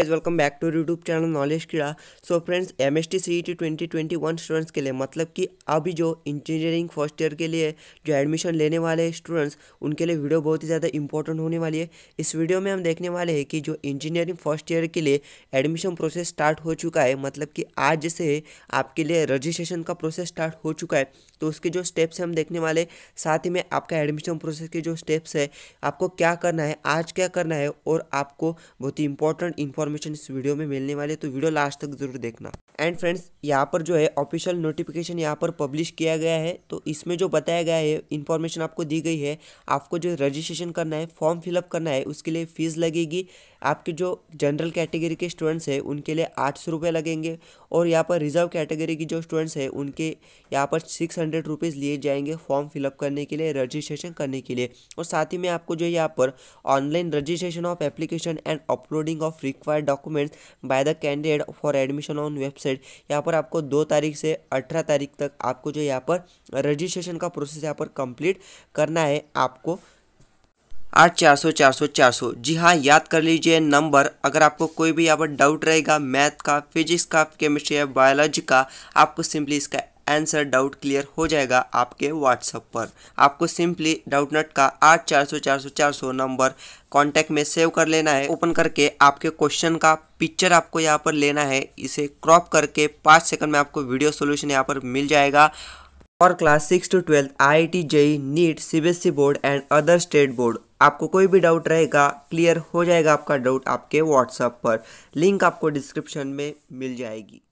ज welcome back to YouTube channel knowledge कीड़ा so friends M S T C T twenty twenty one students के लिए मतलब कि अभी जो इंजीनियरिंग फर्स्ट ईयर के लिए जो एडमिशन लेने वाले स्टूडेंट्स उनके लिए वीडियो बहुत ही ज़्यादा इंपॉर्टेंट होने वाली है इस वीडियो में हम देखने वाले हैं कि जो इंजीनियरिंग फर्स्ट ईयर के लिए एडमिशन प्रोसेस स्टार्ट हो चुका है मतलब कि आज से आपके लिए रजिस्ट्रेशन का प्रोसेस स्टार्ट हो चुका है तो उसके जो स्टेप्स हम देखने वाले साथ ही में आपका एडमिशन प्रोसेस के जो स्टेप्स है आपको क्या करना है आज क्या करना है और आपको बहुत ही इंपॉर्टेंट इन्फॉर्मेशन इन्फॉर्मेशन इस वीडियो में मिलने वाली है तो वीडियो लास्ट तक जरूर देखना एंड फ्रेंड्स यहाँ पर जो है ऑफिशियल नोटिफिकेशन यहाँ पर पब्लिश किया गया है तो इसमें जो बताया गया है इन्फॉर्मेशन आपको दी गई है आपको जो रजिस्ट्रेशन करना है फॉर्म फिलअप करना है उसके लिए फ़ीस लगेगी आपके जो जनरल कैटेगरी के स्टूडेंट्स हैं उनके लिए आठ सौ रुपये लगेंगे और यहाँ पर रिजर्व कैटेगरी की जो स्टूडेंट्स हैं उनके यहाँ पर सिक्स हंड्रेड रुपीज़ लिए जाएंगे फॉर्म फिलअप करने के लिए रजिस्ट्रेशन करने के लिए और साथ ही में आपको जो है यहाँ पर online registration of application and uploading of required documents by the candidate for admission on website website यहाँ पर आपको दो तारीख से अठारह तारीख तक आपको जो यहाँ पर रजिस्ट्रेशन का प्रोसेस यहाँ पर कंप्लीट करना है आपको आठ चार सौ चार सौ चार सौ जी हाँ याद कर लीजिए नंबर अगर आपको कोई भी यहाँ पर डाउट रहेगा मैथ का फिजिक्स का केमिस्ट्री या बायोलॉजी का आपको सिंपली इसका आंसर डाउट क्लियर हो जाएगा आपके व्हाट्सअप पर आपको सिंपली डाउट नट का आठ चार सौ चार सौ चार सौ नंबर कॉन्टैक्ट में सेव कर लेना है ओपन करके आपके क्वेश्चन का पिक्चर आपको यहाँ पर लेना है इसे क्रॉप करके पाँच सेकंड में आपको वीडियो सोल्यूशन यहाँ पर मिल जाएगा और class six to twelfth I I T JEE NEET E board and other state board आपको कोई भी डाउट रहेगा क्लियर हो जाएगा आपका डाउट आपके व्हाट्सएप पर लिंक आपको डिस्क्रिप्शन में मिल जाएगी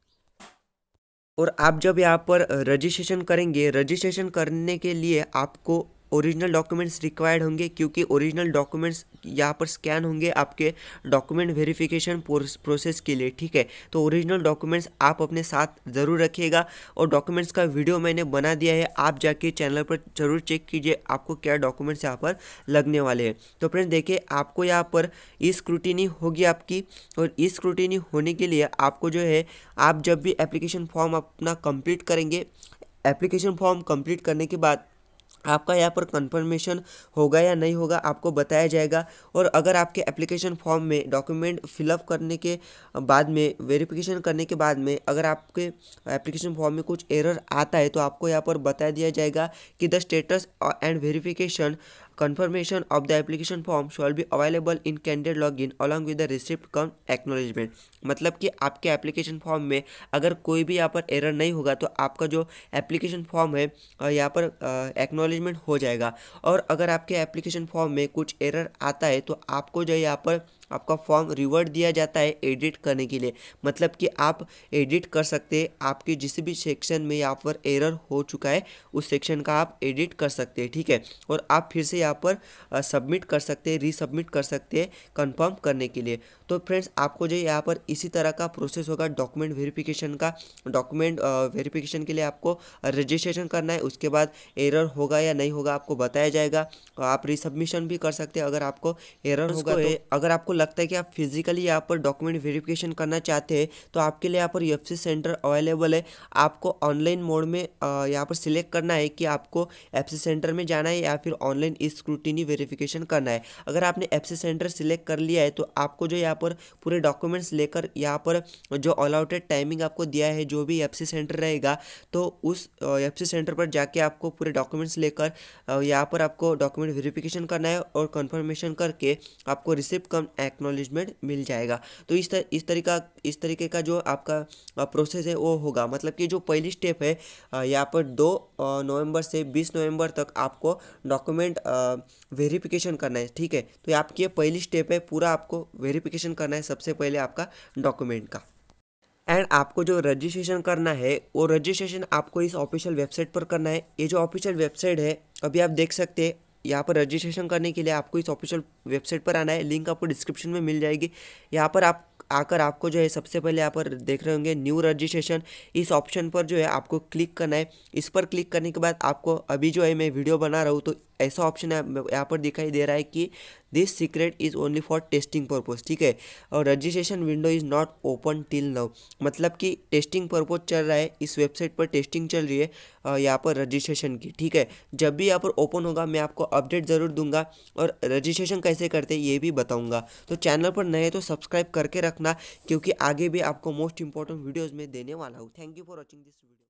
और आप जब यहाँ पर रजिस्ट्रेशन करेंगे रजिस्ट्रेशन करने के लिए आपको ओरिजिनल डॉक्यूमेंट्स रिक्वायर्ड होंगे क्योंकि ओरिजिनल डॉक्यूमेंट्स यहाँ पर स्कैन होंगे आपके डॉक्यूमेंट वेरिफिकेशन प्रोसेस के लिए ठीक है तो ओरिजिनल डॉक्यूमेंट्स आप अपने साथ ज़रूर रखिएगा और डॉक्यूमेंट्स का वीडियो मैंने बना दिया है आप जाके चैनल पर ज़रूर चेक कीजिए आपको क्या डॉक्यूमेंट्स यहाँ पर लगने वाले हैं तो फ्रेंड देखिए आपको यहाँ पर ई स्क्रूटिनी होगी आपकी और ई स्क्रूटिनी होने के लिए आपको जो है आप जब भी एप्लीकेशन फॉर्म अपना कंप्लीट करेंगे एप्लीकेशन फॉर्म कंप्लीट करने के बाद आपका यहाँ पर कंफर्मेशन होगा या नहीं होगा आपको बताया जाएगा और अगर आपके एप्लीकेशन फॉर्म में डॉक्यूमेंट फिलअप करने के बाद में वेरिफिकेशन करने के बाद में अगर आपके एप्लीकेशन फॉर्म में कुछ एरर आता है तो आपको यहाँ पर बता दिया जाएगा कि the status and verification Confirmation the application form shall be available in in log in along with the receipt cum acknowledgement मतलब कि आपके एप्लीकेशन फॉर्म में अगर कोई भी यहाँ पर एरर नहीं होगा तो आपका जो एप्लीकेशन फॉर्म है यहाँ पर एक्नॉलेजमेंट हो जाएगा और अगर आपके एप्लीकेशन फॉर्म में कुछ एरर आता है तो आपको जो यहाँ पर आपका फॉर्म रिवर्ट दिया जाता है एडिट करने के लिए मतलब कि आप एडिट कर सकते हैं आपके जिस भी सेक्शन में यहाँ पर एरर हो चुका है उस सेक्शन का आप एडिट कर सकते हैं ठीक है और आप फिर से यहाँ पर सबमिट कर सकते हैं रीसबमिट कर सकते हैं कंफर्म करने के लिए तो फ्रेंड्स आपको जो यहाँ पर इसी तरह का प्रोसेस होगा डॉक्यूमेंट वेरीफिकेशन का डॉक्यूमेंट वेरीफिकेशन के लिए आपको रजिस्ट्रेशन करना है उसके बाद एरर होगा या नहीं होगा आपको बताया जाएगा आप रिसबमिशन भी कर सकते हैं अगर आपको एरर होगा तो। अगर आपको लगता है कि आप फिजिकली यहाँ पर डॉक्यूमेंट वेरिफिकेशन करना चाहते हैं तो आपके लिए यहाँ पर एफ सेंटर अवेलेबल है आपको ऑनलाइन मोड में यहाँ पर सिलेक्ट करना है कि आपको एफ सेंटर में जाना है या फिर ऑनलाइन स्क्रूटिनी वेरिफिकेशन करना है अगर आपने एफ सेंटर सिलेक्ट कर लिया है तो आपको जो यहाँ पर पूरे डॉक्यूमेंट्स लेकर यहाँ पर जो अलाउटेड टाइमिंग आपको दिया है जो भी एफ सेंटर रहेगा तो उस एफ सेंटर पर जाके आपको पूरे डॉक्यूमेंट्स लेकर यहाँ पर आपको डॉक्यूमेंट वेरिफिकेशन करना है और कन्फर्मेशन करके आपको रिसिप्ट कम एक्नोलिजमेंट मिल जाएगा तो इस तर, इस तरीका इस तरीके का जो आपका प्रोसेस है वो होगा मतलब कि जो पहली स्टेप है यहाँ पर दो नवंबर से बीस नवंबर तक आपको डॉक्यूमेंट वेरिफिकेशन करना है ठीक है तो आपकी ये पहली स्टेप है पूरा आपको वेरिफिकेशन करना है सबसे पहले आपका डॉक्यूमेंट का एंड आपको जो रजिस्ट्रेशन करना है वो रजिस्ट्रेशन आपको इस ऑफिशियल वेबसाइट पर करना है ये जो ऑफिशियल वेबसाइट है अभी आप देख सकते हैं यहाँ पर रजिस्ट्रेशन करने के लिए आपको इस ऑफिशियल वेबसाइट पर आना है लिंक आपको डिस्क्रिप्शन में मिल जाएगी यहाँ पर आप आकर आपको जो है सबसे पहले यहाँ पर देख रहे होंगे न्यू रजिस्ट्रेशन इस ऑप्शन पर जो है आपको क्लिक करना है इस पर क्लिक करने के बाद आपको अभी जो है मैं वीडियो बना रहा हूँ तो ऐसा ऑप्शन यहाँ पर दिखाई दे रहा है कि this secret is only for testing purpose ठीक है और registration window is not open till now मतलब कि टेस्टिंग पर्पज़ चल रहा है इस वेबसाइट पर टेस्टिंग चल रही है यहाँ पर रजिस्ट्रेशन की ठीक है जब भी यहाँ पर ओपन होगा मैं आपको अपडेट ज़रूर दूंगा और रजिस्ट्रेशन कैसे करते हैं ये भी बताऊँगा तो चैनल पर नए तो सब्सक्राइब करके रखना क्योंकि आगे भी आपको मोस्ट इंपॉर्टेंट वीडियोज़ में देने वाला हूँ thank you for watching this video